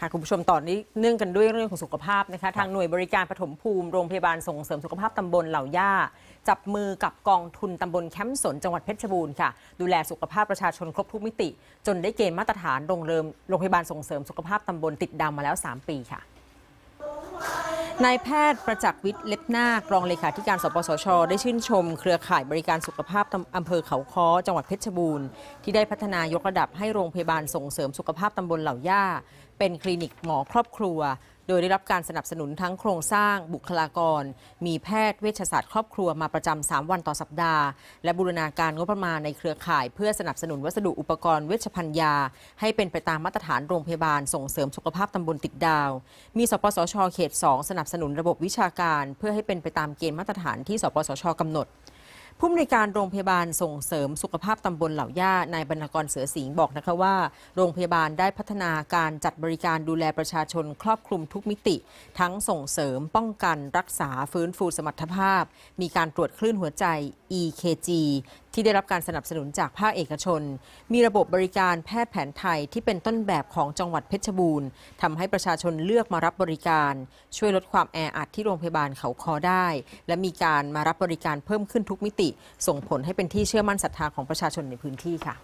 ค่ะคุณผู้ชมต่อนนี้เนื่องกันด้วยเรื่องของสุขภาพนะคะทางหน่วยบริการปฐมภูมิโรงพยาบาลส่งเสริมสุขภาพตำบลเหล่าย่าจับมือกับกองทุนตำบลแคมป์สน จังหวัดเพชรบูรณ์ค่ะดูแลสุขภาพประชาชนครบทุกมิติ จนได้เกณฑ์มาตรฐาน โรงเริมโรงพยาบาลส่งเสริมสุขภาพตำบลติดดำมาแล้ว 3 ปีค่ะนายแพทย์ประจักษ์วิทย์เล็บนากรองเลขาธิการสปสชได้ชื่นชม เครือข่ายบริการสุขภาพอำเภอเขาค้อจังหวัดเพชรบูรณ์ที่ได้พัฒนายกระดับให้โรงพยาบาลส่งเสริมสุขภาพตำบลเหล่าย่าเป็นคลินิกหมอครอบครัว โดยได้รับการสนับสนุนทั้งโครงสร้างบุคลากรมีแพทย์เวชศาสตร์ครอบครัวมาประจำา3 วันต่อสัปดาห์และบูรณาการงบประมาณในเครือข่าย เพื่อสนับสนุนวัสดุอุปกรณ์เวชภัณฑ์ยาให้เป็นไปตามมาตรฐานโรงพยาบาลส่งเสริมสุขภาพตำบลติดดาว มีสปสชเขต 2 สนับสนุนระบบวิชาการ เพื่อให้เป็นไปตามเกณฑ์มาตรฐานที่สปสชกำหนดผู้มนวยการโรงพยาบาลส่งเสริมสุขภาพตำบลเหล่าย่านายบรรณกรเสือสิงห์บอกนะคะว่า โรงพยาบาลได้พัฒนาการจัดบริการดูแลประชาชนครอบคลุมทุกมิติ ทั้งส่งเสริมป้องกันรักษาฟื้นฟูสมรรถภาพ มีการตรวจคลื่นหัวใจ EKG ที่ได้รับการสนับสนุนจากภาคเอกชน มีระบบบริการแพทย์แผนไทยที่เป็นต้นแบบของจังหวัดเพชรบูรณ์ทำให้ประชาชนเลือกมารับบริการ ช่วยลดความแออัดที่โรงพยาบาลเขาคอได้ และมีการมารับบริการเพิ่มขึ้นทุกมิติ ส่งผลให้เป็นที่เชื่อมั่นศรัทธาของประชาชนในพื้นที่ค่ะ